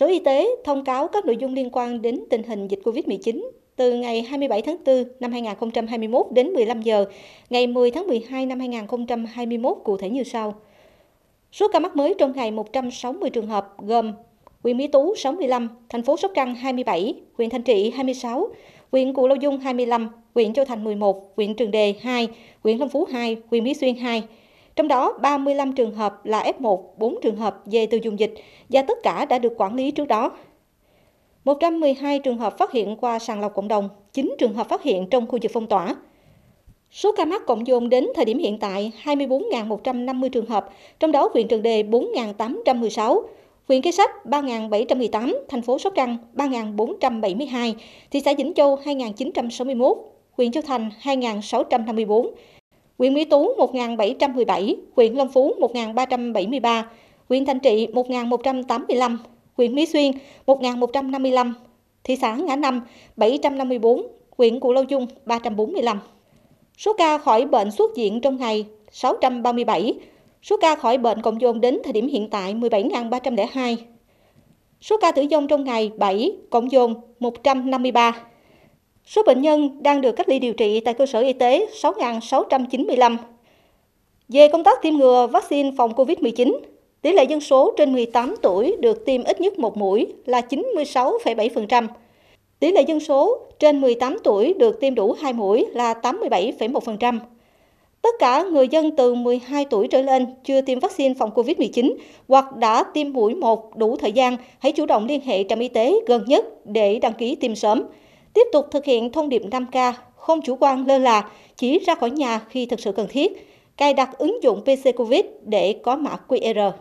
Sở Y tế thông cáo các nội dung liên quan đến tình hình dịch COVID-19 từ ngày 27 tháng 4 năm 2021 đến 15 giờ ngày 10 tháng 12 năm 2021 cụ thể như sau. Số ca mắc mới trong ngày 160 trường hợp gồm huyện Mỹ Tú 65, thành phố Sóc Trăng 27, huyện Thanh Trị 26, huyện Cù Lao Dung 25, huyện Châu Thành 11, huyện Trường Đề 2, huyện Long Phú 2, huyện Mỹ Xuyên 2, trong đó, 35 trường hợp là F1, 4 trường hợp về từ dùng dịch và tất cả đã được quản lý trước đó. 112 trường hợp phát hiện qua sàng lọc cộng đồng, 9 trường hợp phát hiện trong khu vực phong tỏa. Số ca mắc cộng dồn đến thời điểm hiện tại 24.150 trường hợp, trong đó huyện Trường Đề 4.816, huyện Kế Sách 3.718, thành phố Sóc Trăng 3.472, thị xã Vĩnh Châu 2.961, huyện Châu Thành 2.654, huyện Mỹ Tú 1.717, huyện Long Phú 1.373, huyện Thanh Trị 1.185, huyện Mỹ Xuyên 1.155, thị xã Ngã Năm 754, huyện Cù Lâu Dung 345. Số ca khỏi bệnh xuất viện trong ngày 637, số ca khỏi bệnh cộng dồn đến thời điểm hiện tại 17.302. Số ca tử vong trong ngày 7, cộng dồn 153. Số bệnh nhân đang được cách ly điều trị tại cơ sở y tế 6.695. Về công tác tiêm ngừa vaccine phòng COVID-19, tỷ lệ dân số trên 18 tuổi được tiêm ít nhất một mũi là 96,7%. Tỷ lệ dân số trên 18 tuổi được tiêm đủ 2 mũi là 87,1%. Tất cả người dân từ 12 tuổi trở lên chưa tiêm vaccine phòng COVID-19 hoặc đã tiêm mũi 1 đủ thời gian, hãy chủ động liên hệ trạm y tế gần nhất để đăng ký tiêm sớm. Tiếp tục thực hiện thông điệp 5K, không chủ quan lơ là, chỉ ra khỏi nhà khi thực sự cần thiết, cài đặt ứng dụng PC Covid để có mã QR.